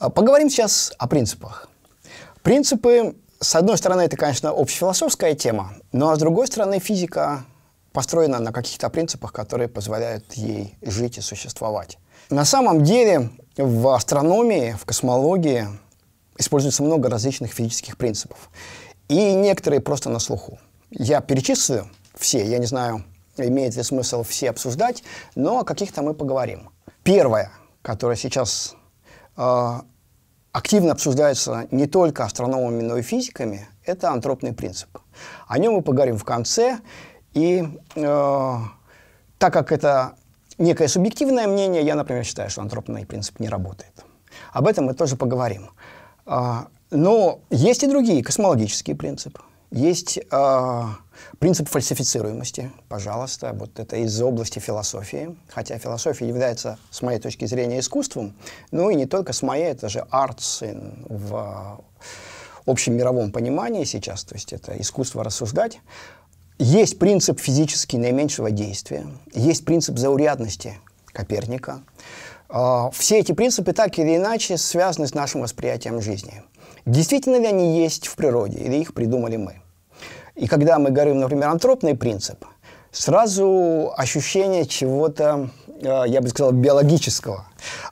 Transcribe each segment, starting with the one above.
А, поговорим сейчас о принципах. Принципы, с одной стороны, это, конечно, общефилософская тема, но с другой стороны, физика построена на каких-то принципах, которые позволяют ей жить и существовать. На самом деле в астрономии, в космологии используется много различных физических принципов. И некоторые просто на слуху. Я перечислю все, я не знаю, имеет ли смысл все обсуждать, но о каких-то мы поговорим. Первое, которое сейчас э, активно обсуждается не только астрономами, но и физиками, это антропный принцип. О нем мы поговорим в конце. И э, так как это некое субъективное мнение, я, например, считаю, что антропный принцип не работает. Об этом мы тоже поговорим. А, но есть и другие космологические принципы. Есть э, принцип фальсифицируемости, пожалуйста, вот это из области философии, хотя философия является, с моей точки зрения, искусством, ну и не только с моей, это же артсын в общем мировом понимании сейчас, то есть это искусство рассуждать. Есть принцип физически наименьшего действия, есть принцип заурядности Коперника. Э, все эти принципы так или иначе связаны с нашим восприятием жизни. Действительно ли они есть в природе, или их придумали мы? И когда мы говорим, например, антропный принцип, сразу ощущение чего-то, э, я бы сказал, биологического.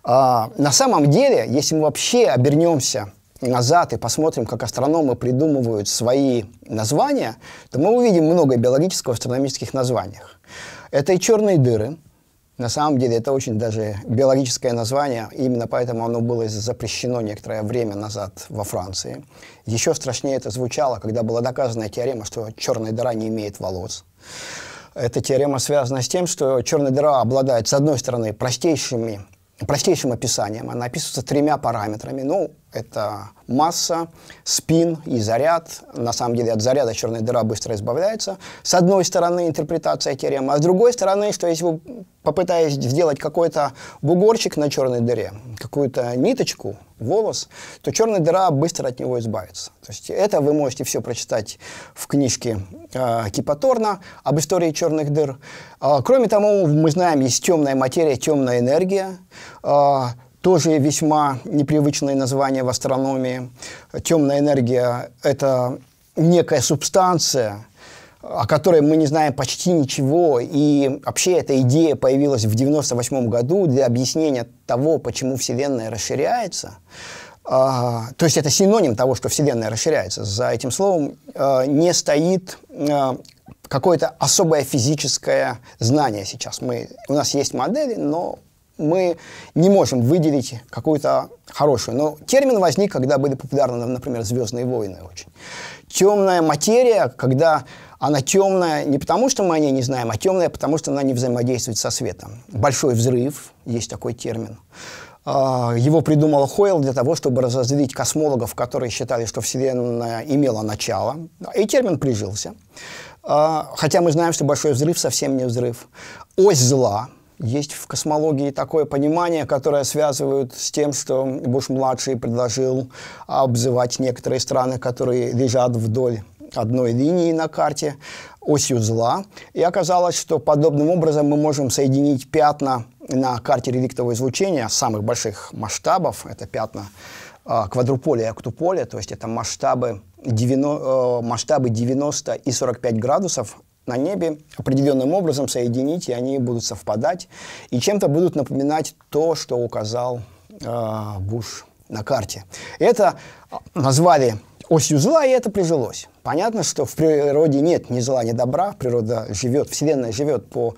А, на самом деле, если мы вообще обернемся назад и посмотрим, как астрономы придумывают свои названия, то мы увидим много биологического в астрономических названиях. Это и черные дыры – на самом деле это очень даже биологическое название, именно поэтому оно было запрещено некоторое время назад во Франции. Еще страшнее это звучало, когда была доказана теорема, что черная дыра не имеет волос. Эта теорема связана с тем, что черная дыра обладает, с одной стороны, простейшими, простейшим описанием. Она описывается тремя параметрами. Ну, это масса, спин и заряд. На самом деле от заряда черная дыра быстро избавляется. С одной стороны интерпретация теоремы, а с другой стороны, что если вы попытаетесь сделать какой-то бугорчик на черной дыре, какую-то ниточку, волос, то черная дыра быстро от него избавится. То есть это вы можете все прочитать в книжке э, Кипа Торна об истории черных дыр. Э, кроме того, мы знаем, есть темная материя, темная энергия. Э, тоже весьма непривычное название в астрономии. Темная энергия – это некая субстанция, о которой мы не знаем почти ничего. И вообще эта идея появилась в 1998 году для объяснения того, почему Вселенная расширяется. А, то есть это синоним того, что Вселенная расширяется. За этим словом а, не стоит а, какое-то особое физическое знание сейчас. Мы, у нас есть модели, но мы не можем выделить какую-то хорошую. Но термин возник, когда были популярны, например, «Звездные войны» очень. Темная материя, когда она темная не потому, что мы о ней не знаем, а темная, потому что она не взаимодействует со светом. Большой взрыв, есть такой термин. А, его придумал Хойл для того, чтобы разозлить космологов, которые считали, что Вселенная имела начало. И термин прижился. А, хотя мы знаем, что большой взрыв совсем не взрыв. Ось зла, есть в космологии такое понимание, которое связывают с тем, что Буш-младший предложил обзывать некоторые страны, которые лежат вдоль одной линии на карте, осью зла. И оказалось, что подобным образом мы можем соединить пятна на карте реликтового излучения самых больших масштабов. Это пятна а, квадруполя и октуполя, то есть это масштабы 90, э, масштабы 90 и 45 градусов на небе определенным образом соединить, и они будут совпадать, и чем-то будут напоминать то, что указал э, Буш на карте. Это э, назвали осью зла, и это прижилось. Понятно, что в природе нет ни зла, ни добра. Природа живет, Вселенная живет по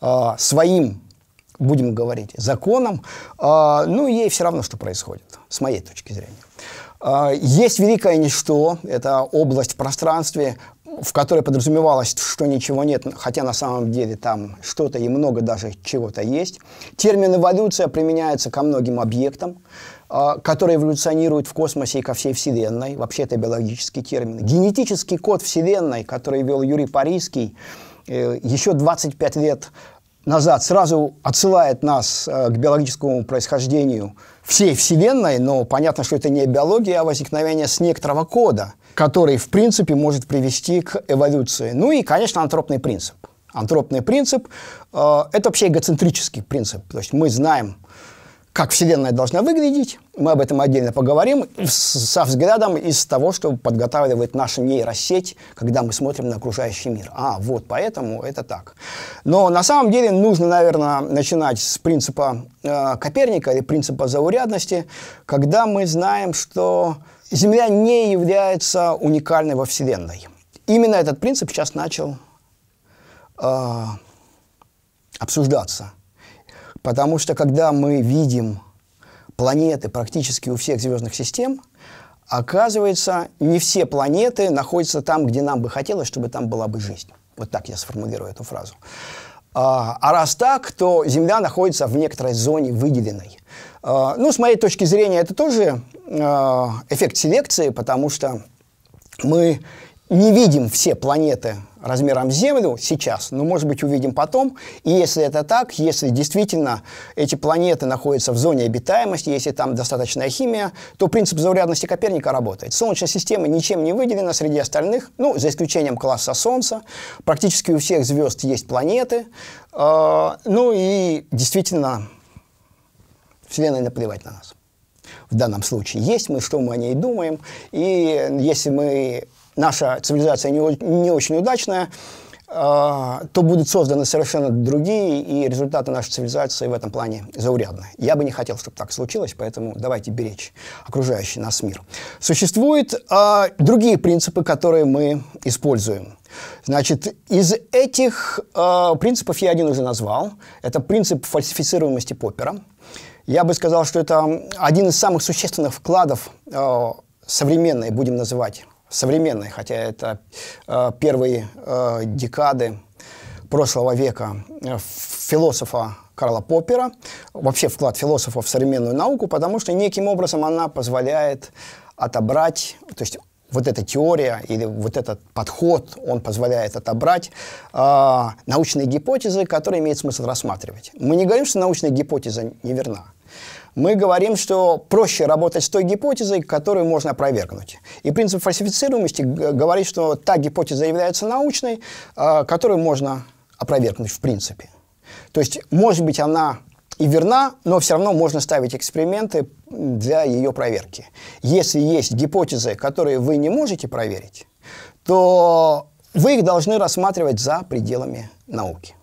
э, своим, будем говорить, законам. Э, ну, ей все равно, что происходит, с моей точки зрения. Э, есть великое ничто, это область в пространстве, в которой подразумевалось, что ничего нет, хотя на самом деле там что-то и много даже чего-то есть. Термин «эволюция» применяется ко многим объектам, а, которые эволюционируют в космосе и ко всей Вселенной. Вообще это биологический термин. Генетический код Вселенной, который вел Юрий Парийский, э, еще 25 лет назад сразу отсылает нас э, к биологическому происхождению всей Вселенной, но понятно, что это не биология, а возникновение с некоторого кода, который, в принципе, может привести к эволюции. Ну и, конечно, антропный принцип. Антропный принцип э, – это вообще эгоцентрический принцип. То есть мы знаем как Вселенная должна выглядеть. Мы об этом отдельно поговорим со взглядом из того, что подготавливает наша нейросеть, когда мы смотрим на окружающий мир. А, вот поэтому это так. Но на самом деле нужно, наверное, начинать с принципа э, Коперника или принципа заурядности, когда мы знаем, что Земля не является уникальной во Вселенной. Именно этот принцип сейчас начал э, обсуждаться – Потому что когда мы видим планеты практически у всех звездных систем, оказывается, не все планеты находятся там, где нам бы хотелось, чтобы там была бы жизнь. Вот так я сформулирую эту фразу. А, а раз так, то Земля находится в некоторой зоне выделенной. А, ну, с моей точки зрения, это тоже а, эффект селекции, потому что мы не видим все планеты размером с Землю сейчас, но, может быть, увидим потом. И если это так, если действительно эти планеты находятся в зоне обитаемости, если там достаточная химия, то принцип заурядности Коперника работает. Солнечная система ничем не выделена среди остальных, ну, за исключением класса Солнца. Практически у всех звезд есть планеты. Э, ну и действительно, Вселенная наплевать на нас в данном случае есть мы, что мы о ней думаем. И если мы наша цивилизация не, не очень удачная, а, то будут созданы совершенно другие, и результаты нашей цивилизации в этом плане заурядны. Я бы не хотел, чтобы так случилось, поэтому давайте беречь окружающий нас мир. Существуют э, другие принципы, которые мы используем. Значит, из этих э, принципов я один уже назвал. Это принцип фальсифицируемости Поппера. Я бы сказал, что это один из самых существенных вкладов э, современной, будем называть, современной, хотя это э, первые э, декады прошлого века э, философа Карла Поппера, вообще вклад философа в современную науку, потому что неким образом она позволяет отобрать, то есть вот эта теория или вот этот подход, он позволяет отобрать э, научные гипотезы, которые имеет смысл рассматривать. Мы не говорим, что научная гипотеза неверна мы говорим, что проще работать с той гипотезой, которую можно опровергнуть. И принцип фальсифицируемости говорит, что та гипотеза является научной, а, которую можно опровергнуть в принципе. То есть, может быть, она и верна, но все равно можно ставить эксперименты для ее проверки. Если есть гипотезы, которые вы не можете проверить, то вы их должны рассматривать за пределами науки.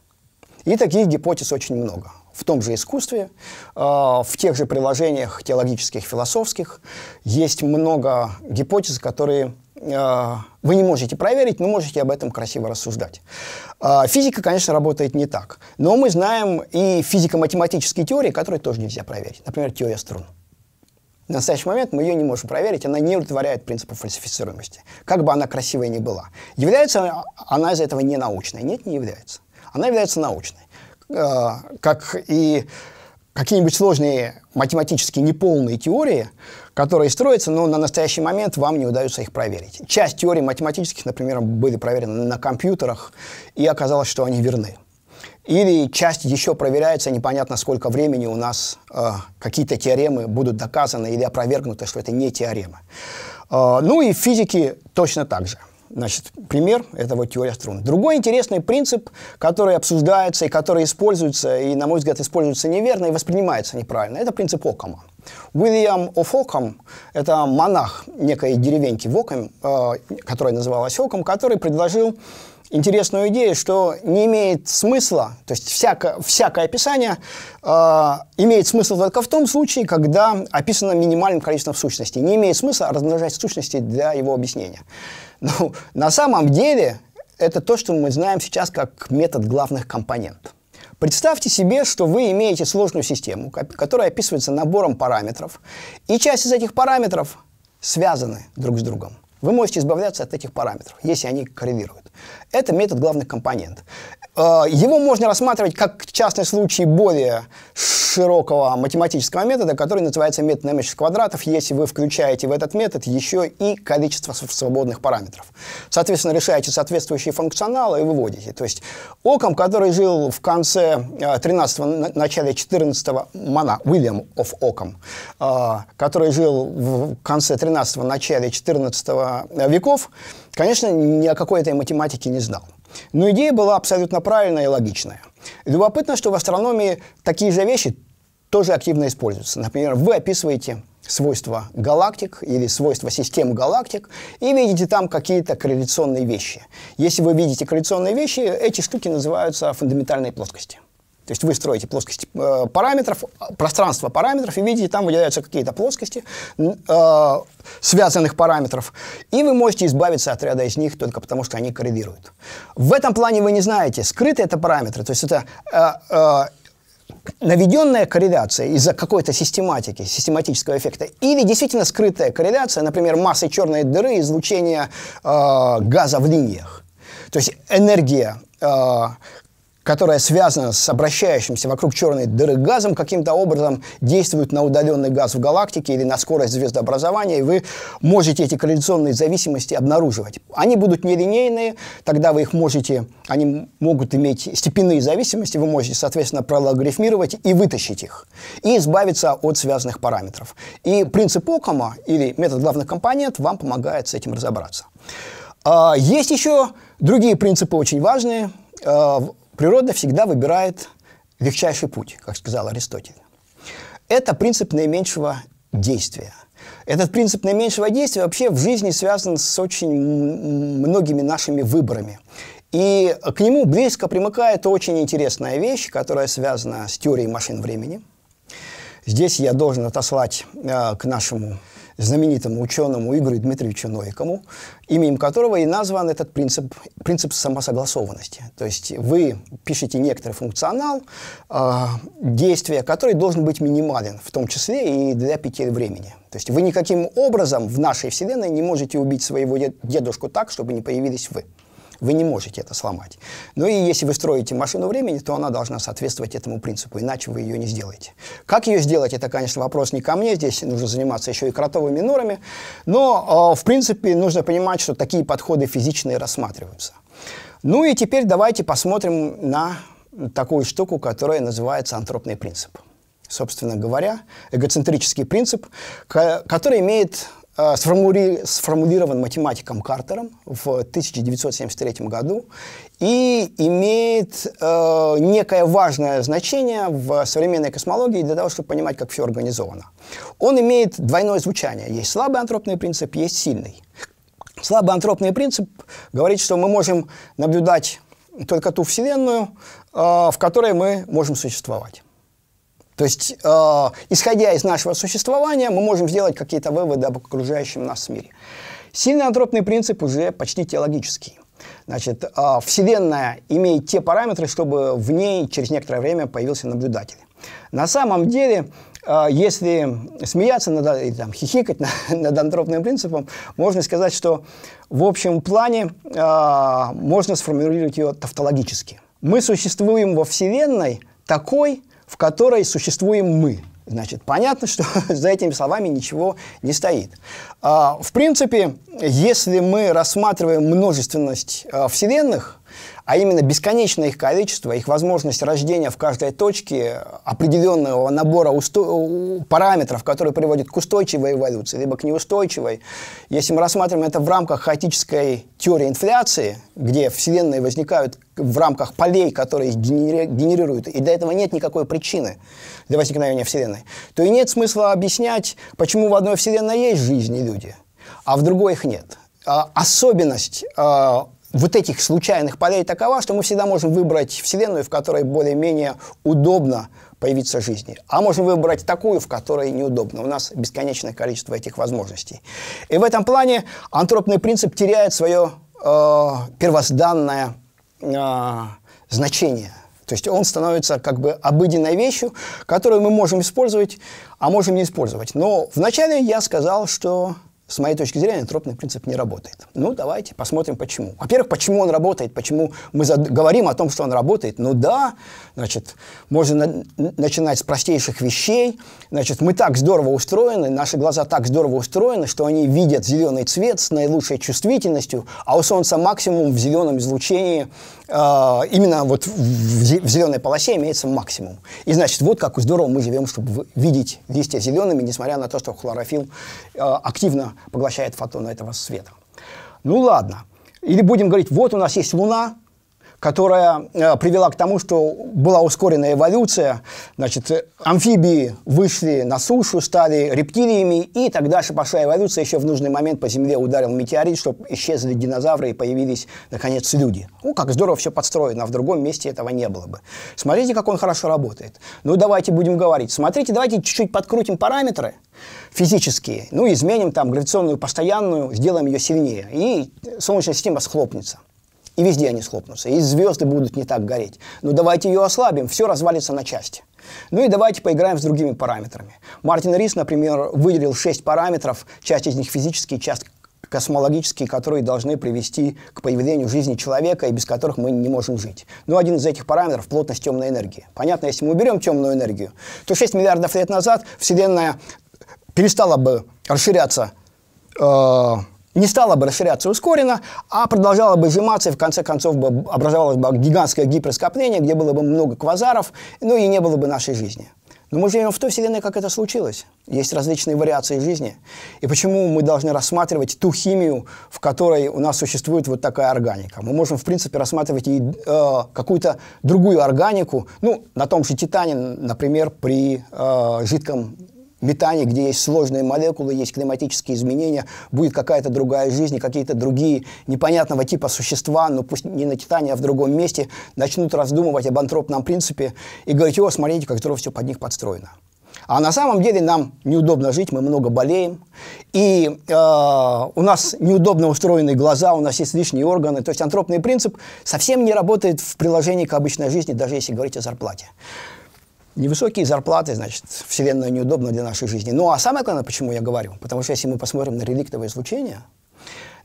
И таких гипотез очень много в том же искусстве, э, в тех же приложениях теологических, философских. Есть много гипотез, которые э, вы не можете проверить, но можете об этом красиво рассуждать. Э, физика, конечно, работает не так. Но мы знаем и физико-математические теории, которые тоже нельзя проверить. Например, теория струн. На настоящий момент мы ее не можем проверить, она не удовлетворяет принципу фальсифицируемости, как бы она красивая ни была. Является она из этого ненаучной? Нет, не является. Она является научной. Э, как и какие-нибудь сложные математически неполные теории, которые строятся, но на настоящий момент вам не удается их проверить. Часть теорий математических, например, были проверены на компьютерах, и оказалось, что они верны. Или часть еще проверяется, непонятно сколько времени у нас э, какие-то теоремы будут доказаны или опровергнуты, что это не теорема. Э, ну и в физике точно так же. Значит, пример – это вот теория струн. Другой интересный принцип, который обсуждается и который используется, и, на мой взгляд, используется неверно и воспринимается неправильно, это принцип Окама. Уильям оф Окам – это монах некой деревеньки в Окам, э, которая называлась Окам, который предложил интересную идею, что не имеет смысла, то есть всякое, всякое описание э, имеет смысл только в том случае, когда описано минимальным количеством сущностей. Не имеет смысла размножать сущности для его объяснения. Ну, на самом деле это то, что мы знаем сейчас как метод главных компонентов. Представьте себе, что вы имеете сложную систему, которая описывается набором параметров, и часть из этих параметров связаны друг с другом. Вы можете избавляться от этих параметров, если они коррелируют. Это метод главных компонент. А, его можно рассматривать как частный случай более широкого математического метода, который называется метод намеченных квадратов, если вы включаете в этот метод еще и количество свободных параметров. Соответственно, решаете соответствующие функционалы и выводите. То есть Оком, который жил в конце 13-го, а, начале 14-го, Мона, Уильям оф Оком, а, который жил в конце 13-го, начале 14 веков, конечно, ни о какой этой математике не знал. Но идея была абсолютно правильная и логичная. Любопытно, что в астрономии такие же вещи тоже активно используются. Например, вы описываете свойства галактик или свойства систем галактик и видите там какие-то корреляционные вещи. Если вы видите корреляционные вещи, эти штуки называются фундаментальные плоскости. То есть вы строите плоскость э, параметров, пространство параметров, и видите, там выделяются какие-то плоскости э, связанных параметров, и вы можете избавиться от ряда из них только потому, что они коррелируют. В этом плане вы не знаете, скрыты это параметры, то есть это э, э, наведенная корреляция из-за какой-то систематики, систематического эффекта, или действительно скрытая корреляция, например, массы черной дыры, излучения э, газа в линиях. То есть энергия э, которая связана с обращающимся вокруг черной дыры газом, каким-то образом действует на удаленный газ в галактике или на скорость звездообразования, и вы можете эти корреляционные зависимости обнаруживать. Они будут нелинейные, тогда вы их можете, они могут иметь степенные зависимости, вы можете, соответственно, прологарифмировать и вытащить их, и избавиться от связанных параметров. И принцип Окома или метод главных компонент вам помогает с этим разобраться. А, есть еще другие принципы очень важные, а, Природа всегда выбирает легчайший путь, как сказал Аристотель. Это принцип наименьшего действия. Этот принцип наименьшего действия вообще в жизни связан с очень многими нашими выборами. И к нему близко примыкает очень интересная вещь, которая связана с теорией машин времени. Здесь я должен отослать э, к нашему знаменитому ученому Игорю Дмитриевичу Нойкому, именем которого и назван этот принцип, принцип самосогласованности. То есть вы пишете некоторый функционал, э, а, действия который должен быть минимален, в том числе и для петель времени. То есть вы никаким образом в нашей Вселенной не можете убить своего дедушку так, чтобы не появились вы. Вы не можете это сломать. Ну и если вы строите машину времени, то она должна соответствовать этому принципу, иначе вы ее не сделаете. Как ее сделать, это, конечно, вопрос не ко мне, здесь нужно заниматься еще и кротовыми норами, но, э, в принципе, нужно понимать, что такие подходы физичные рассматриваются. Ну и теперь давайте посмотрим на такую штуку, которая называется антропный принцип. Собственно говоря, эгоцентрический принцип, который имеет а, сформули, сформулирован математиком Картером в 1973 году и имеет э, некое важное значение в современной космологии для того, чтобы понимать, как все организовано. Он имеет двойное звучание. Есть слабый антропный принцип, есть сильный. Слабый антропный принцип говорит, что мы можем наблюдать только ту Вселенную, э, в которой мы можем существовать. То есть, э, исходя из нашего существования, мы можем сделать какие-то выводы об окружающем нас мире. Сильноантропный принцип уже почти теологический. Значит, э, Вселенная имеет те параметры, чтобы в ней через некоторое время появился наблюдатель. На самом деле, э, если смеяться над, э, или, там, хихикать над, над антропным принципом, можно сказать, что в общем плане э, можно сформулировать ее тавтологически. Мы существуем во Вселенной такой, в которой существуем мы. Значит, понятно, что за этими словами ничего не стоит. А, в принципе, если мы рассматриваем множественность а, вселенных, а именно бесконечное их количество, их возможность рождения в каждой точке определенного набора усто... параметров, которые приводят к устойчивой эволюции, либо к неустойчивой. Если мы рассматриваем это в рамках хаотической теории инфляции, где вселенные возникают в рамках полей, которые генерируют, и для этого нет никакой причины для возникновения Вселенной, то и нет смысла объяснять, почему в одной Вселенной есть жизнь и люди, а в другой их нет. А особенность а, вот этих случайных полей такова, что мы всегда можем выбрать Вселенную, в которой более-менее удобно появиться жизни. А можем выбрать такую, в которой неудобно. У нас бесконечное количество этих возможностей. И в этом плане антропный принцип теряет свое э, первозданное а, значение. То есть он становится как бы обыденной вещью, которую мы можем использовать, а можем не использовать. Но вначале я сказал, что с моей точки зрения, тропный принцип не работает. Ну, давайте посмотрим, почему. Во-первых, почему он работает, почему мы зад... говорим о том, что он работает. Ну да, значит, можно на... начинать с простейших вещей. Значит, мы так здорово устроены, наши глаза так здорово устроены, что они видят зеленый цвет с наилучшей чувствительностью, а у Солнца максимум в зеленом излучении а, именно вот в зеленой полосе имеется максимум. И значит, вот как здорово мы живем, чтобы видеть листья зелеными, несмотря на то, что хлорофилл а, активно поглощает фотоны этого света. Ну ладно. Или будем говорить, вот у нас есть Луна, которая э, привела к тому, что была ускорена эволюция. Значит, амфибии вышли на сушу, стали рептилиями, и тогда же пошла эволюция. Еще в нужный момент по Земле ударил метеорит, чтобы исчезли динозавры и появились, наконец, люди. Ну, как здорово все подстроено, а в другом месте этого не было бы. Смотрите, как он хорошо работает. Ну, давайте будем говорить. Смотрите, давайте чуть-чуть подкрутим параметры физические, ну, изменим там гравитационную постоянную, сделаем ее сильнее, и Солнечная система схлопнется. И везде они схлопнутся, и звезды будут не так гореть. Но ну, давайте ее ослабим, все развалится на части. Ну и давайте поиграем с другими параметрами. Мартин Рис, например, выделил 6 параметров, часть из них физические, часть космологические, которые должны привести к появлению жизни человека и без которых мы не можем жить. Но ну, один из этих параметров – плотность темной энергии. Понятно, если мы уберем темную энергию, то 6 миллиардов лет назад Вселенная перестала бы расширяться э, не стала бы расширяться ускоренно, а продолжала бы сжиматься, и в конце концов бы образовалось бы гигантское гиперскопление, где было бы много квазаров, ну и не было бы нашей жизни. Но мы живем в той вселенной, как это случилось. Есть различные вариации жизни. И почему мы должны рассматривать ту химию, в которой у нас существует вот такая органика? Мы можем, в принципе, рассматривать и э, какую-то другую органику. Ну, на том же Титане, например, при э, жидком метане, где есть сложные молекулы, есть климатические изменения, будет какая-то другая жизнь, какие-то другие непонятного типа существа, но пусть не на Титане, а в другом месте, начнут раздумывать об антропном принципе и говорить, о, смотрите, как здорово все под них подстроено. А на самом деле нам неудобно жить, мы много болеем, и э, у нас неудобно устроены глаза, у нас есть лишние органы. То есть антропный принцип совсем не работает в приложении к обычной жизни, даже если говорить о зарплате. Невысокие зарплаты, значит, Вселенная неудобна для нашей жизни. Ну а самое главное, почему я говорю, потому что если мы посмотрим на реликтовое излучение,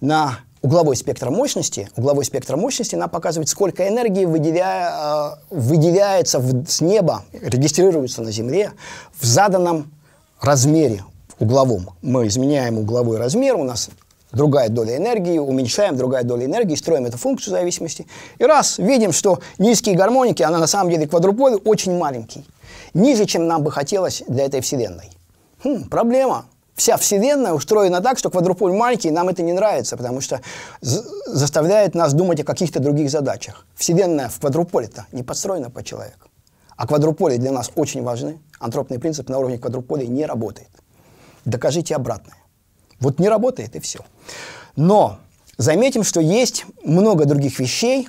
на угловой спектр мощности, угловой спектр мощности нам показывает, сколько энергии выделя... Э, выделяется в... с неба, регистрируется на Земле в заданном размере угловом. Мы изменяем угловой размер, у нас другая доля энергии, уменьшаем другая доля энергии, строим эту функцию зависимости. И раз видим, что низкие гармоники, она на самом деле квадруполь очень маленький ниже, чем нам бы хотелось для этой Вселенной. Хм, проблема. Вся Вселенная устроена так, что квадруполь маленький, и нам это не нравится, потому что заставляет нас думать о каких-то других задачах. Вселенная в квадруполе-то не построена по человеку. А квадруполи для нас очень важны. Антропный принцип на уровне квадруполей не работает. Докажите обратное. Вот не работает и все. Но заметим, что есть много других вещей,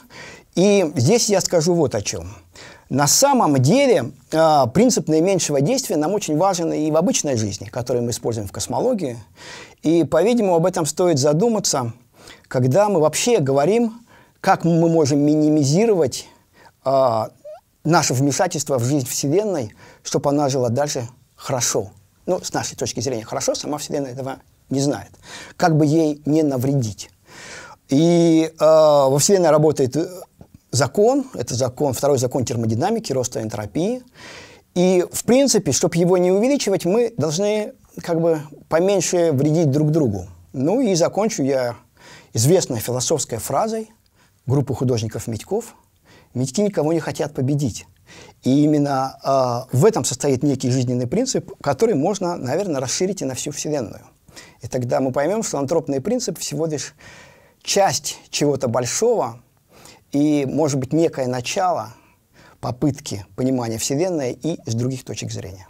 и здесь я скажу вот о чем – на самом деле а, принцип наименьшего действия нам очень важен и в обычной жизни, который мы используем в космологии. И, по-видимому, об этом стоит задуматься, когда мы вообще говорим, как мы можем минимизировать а, наше вмешательство в жизнь Вселенной, чтобы она жила дальше хорошо. Ну, с нашей точки зрения хорошо, сама Вселенная этого не знает. Как бы ей не навредить. И э, во Вселенной работает э, закон, это закон, второй закон термодинамики, роста энтропии. И, в принципе, чтобы его не увеличивать, мы должны как бы поменьше вредить друг другу. Ну и закончу я известной философской фразой группы художников Митьков. Митьки никого не хотят победить. И именно э, в этом состоит некий жизненный принцип, который можно, наверное, расширить и на всю Вселенную. И тогда мы поймем, что антропный принцип всего лишь часть чего-то большого, и, может быть, некое начало попытки понимания Вселенной и с других точек зрения.